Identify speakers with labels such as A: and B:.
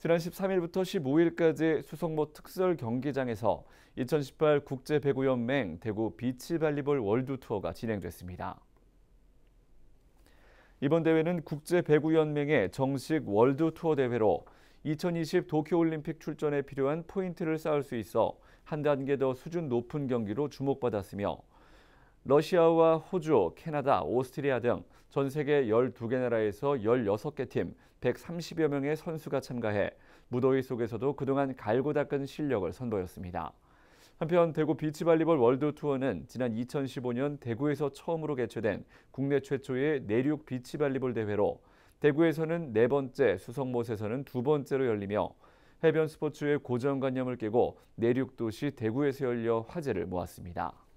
A: 지난 13일부터 15일까지 수성모 특설 경기장에서 2018 국제배구연맹 대구 비치발리볼 월드투어가 진행됐습니다. 이번 대회는 국제배구연맹의 정식 월드투어 대회로 2020 도쿄올림픽 출전에 필요한 포인트를 쌓을 수 있어 한 단계 더 수준 높은 경기로 주목받았으며 러시아와 호주, 캐나다, 오스트리아 등 전 세계 12개 나라에서 16개 팀 130여 명의 선수가 참가해 무더위 속에서도 그동안 갈고 닦은 실력을 선보였습니다. 한편 대구 비치발리볼 월드투어는 지난 2015년 대구에서 처음으로 개최된 국내 최초의 내륙 비치발리볼 대회로 대구에서는 네 번째, 수성못에서는 두 번째로 열리며 해변 스포츠의 고정관념을 깨고 내륙 도시 대구에서 열려 화제를 모았습니다.